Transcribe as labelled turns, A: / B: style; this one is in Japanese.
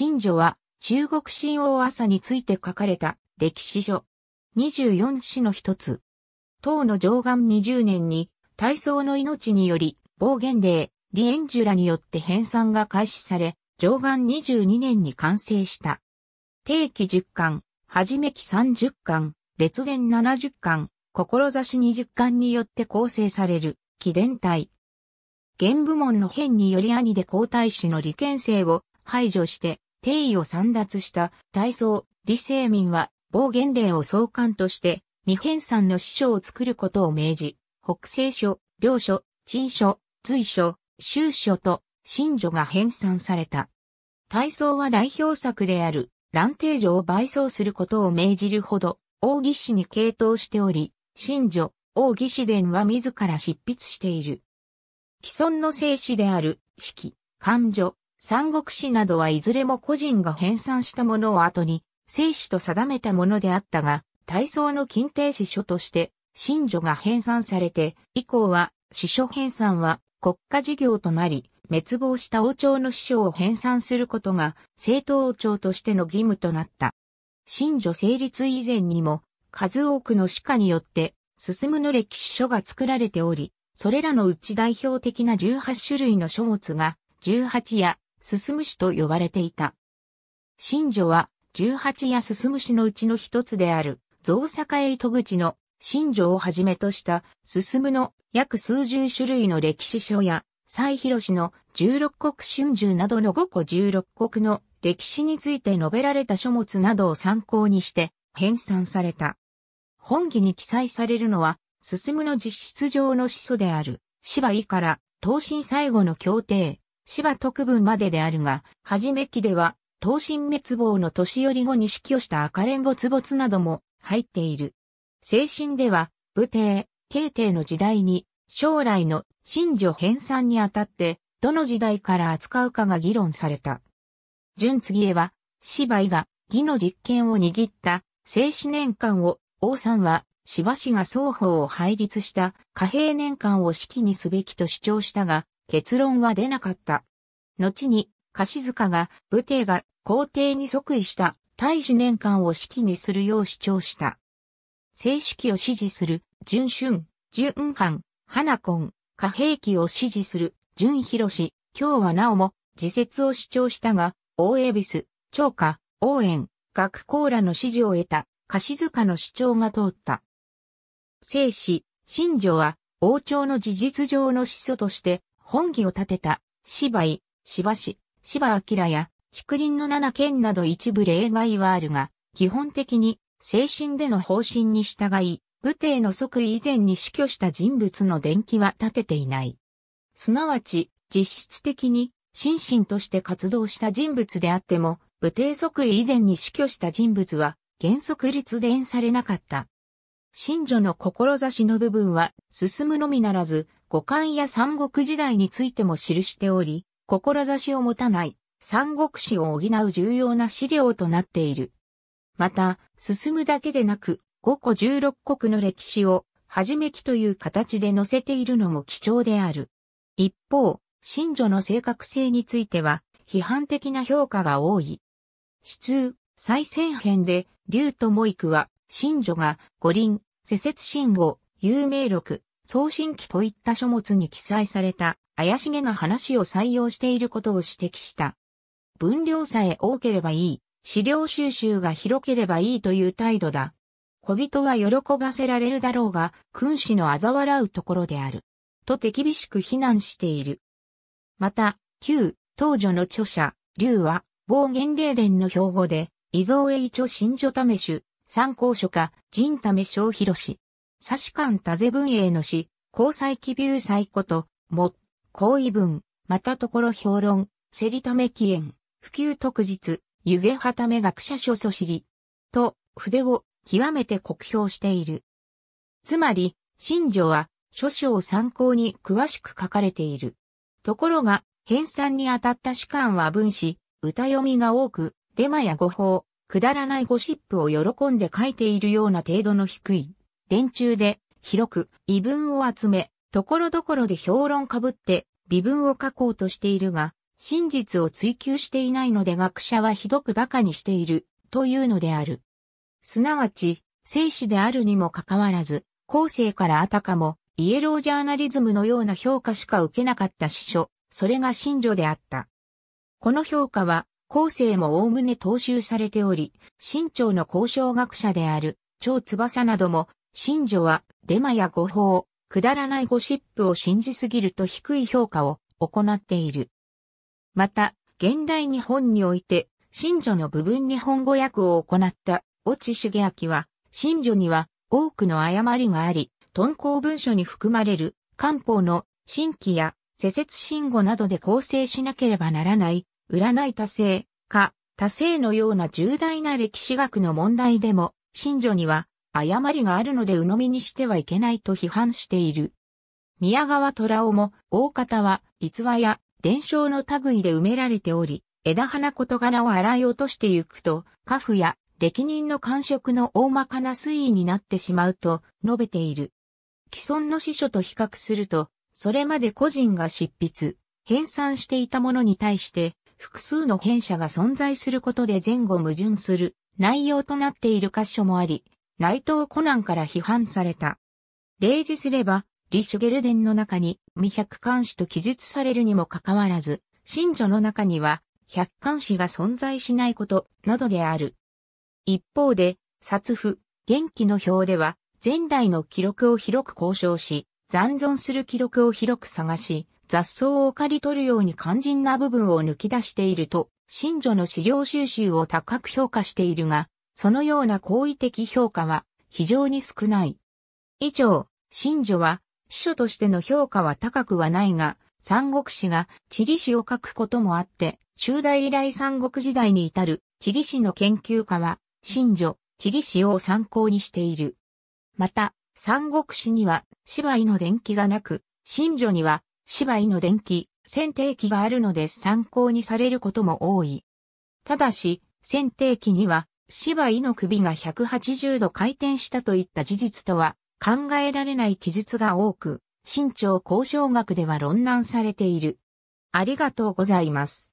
A: 新女は中国新王朝について書かれた歴史書。24史の一つ。唐の上岸20年に体操の命により暴言令、リエンジュラによって編纂が開始され、上岸22年に完成した。定期10巻、じめ期30巻、列伝70巻、志20巻によって構成される、記伝体。原部門の変により兄で皇太子の利権生を排除して、定位を散脱した大僧李世民は暴言令を総監として未編んの師匠を作ることを命じ、北西書、領書、陳書、随書、修書と新書が編纂された。大僧は代表作である蘭帝女を倍送することを命じるほど、王義師に傾倒しており、新書、王義師伝は自ら執筆している。既存の聖史である、式、漢女、三国志などはいずれも個人が編纂したものを後に、聖史と定めたものであったが、体操の近定史書として、新女が編纂されて、以降は、史書編纂は国家事業となり、滅亡した王朝の史書を編纂することが、正統王朝としての義務となった。新女成立以前にも、数多くの史家によって、進むの歴史書が作られており、それらのうち代表的な18種類の書物が、18や進むしと呼ばれていた。新女は、18や進む氏のうちの一つである、造へ戸口の新女をはじめとした、進むの約数十種類の歴史書や、西広の十六国春秋などの五個十六国の歴史について述べられた書物などを参考にして編纂された。本義に記載されるのは、進むの実質上の始祖である、芝居から、東進最後の協定、芝特分までであるが、はじめ期では、東進滅亡の年寄り後に死去した赤レンボ没なども入っている。精神では、武帝、慶帝の時代に、将来の新女編纂にあたって、どの時代から扱うかが議論された。順次へは、芝居が義の実験を握った静止年間を、王さんは、芝氏が双方を配立した貨幣年間を指揮にすべきと主張したが、結論は出なかった。後に、柏塚が武帝が皇帝に即位した大治年間を式にするよう主張した。正式を支持する、純春、純藩、花婚、貨幣期を支持する、純広氏、今日はなおも、自説を主張したが、大恵比寿、長家、応援、学校らの支持を得た、柏塚の主張が通った。正史、新女は、王朝の事実上の始祖として、本義を立てた、芝居、芝氏、芝明や竹林の7県など一部例外はあるが、基本的に精神での方針に従い、武帝の即位以前に死去した人物の伝記は立てていない。すなわち、実質的に、心身として活動した人物であっても、武帝即位以前に死去した人物は、原則立伝されなかった。信女の志の部分は、進むのみならず、五感や三国時代についても記しており、志を持たない、三国志を補う重要な資料となっている。また、進むだけでなく、五個16国の歴史を、はじめきという形で載せているのも貴重である。一方、信女の正確性については、批判的な評価が多い。史通、再選編で、竜とモイクは、信女が、五輪、世説信号、有名録、送信機といった書物に記載された怪しげな話を採用していることを指摘した。分量さえ多ければいい、資料収集が広ければいいという態度だ。小人は喜ばせられるだろうが、君子の嘲笑うところである。と手厳しく非難している。また、旧、当女の著者、竜は、暴言霊伝の標語で、伊蔵栄著新書試主、参考書家、人為小広氏。佐士官多世文英の詩、交際気病祭こと、も、行為文、またところ評論、せりため起源、普及特実、ゆぜはため学者書祖知り、と、筆を極めて酷評している。つまり、新女は、書書を参考に詳しく書かれている。ところが、編纂にあたった史官は文史、歌読みが多く、デマや誤報、くだらないゴシップを喜んで書いているような程度の低い連中で、広く、異文を集め、ところどころで評論かぶって、微文を書こうとしているが、真実を追求していないので学者はひどく馬鹿にしている、というのである。すなわち、生死であるにもかかわらず、後世からあたかも、イエロージャーナリズムのような評価しか受けなかった司書、それが信女であった。この評価は、後世も概ね踏襲されており、新潮の交渉学者である、張翼なども、信女はデマや誤報、くだらないゴシップを信じすぎると低い評価を行っている。また、現代日本において、信女の部分日本語訳を行った越智重明は、信女には多くの誤りがあり、遁行文書に含まれる漢方の新規や施設信語などで構成しなければならない、占い多性、か、多性のような重大な歴史学の問題でも、信女には誤りがあるので鵜呑みにしてはいけないと批判している。宮川虎雄も、大方は、逸話や、伝承の類で埋められており、枝花事柄を洗い落としてゆくと、家父や、歴任の官職の大まかな推移になってしまうと述べている。既存の司書と比較すると、それまで個人が執筆、編纂していたものに対して、複数の編者が存在することで前後矛盾する内容となっている箇所もあり、内藤コナンから批判された。例示すれば、リシュゲルデンの中に未百官史と記述されるにもかかわらず、信女の中には百官史が存在しないことなどである。一方で、殺父、元気の表では、前代の記録を広く交渉し、残存する記録を広く探し、雑草を刈り取るように肝心な部分を抜き出していると、信女の資料収集を高く評価しているが、そのような好意的評価は非常に少ない。以上、新女は、司書としての評価は高くはないが、三国史が地理史を書くこともあって、中大以来三国時代に至る地理史の研究家は、新女、地理史を参考にしている。また、三国史には芝居の伝記がなく、新女には芝居の伝記、選定記があるので参考にされることも多い。ただし、選定記には芝居の首が180度回転したといった事実とは考えられない記述が多く、新潮交渉学では論難されている。ありがとうございます。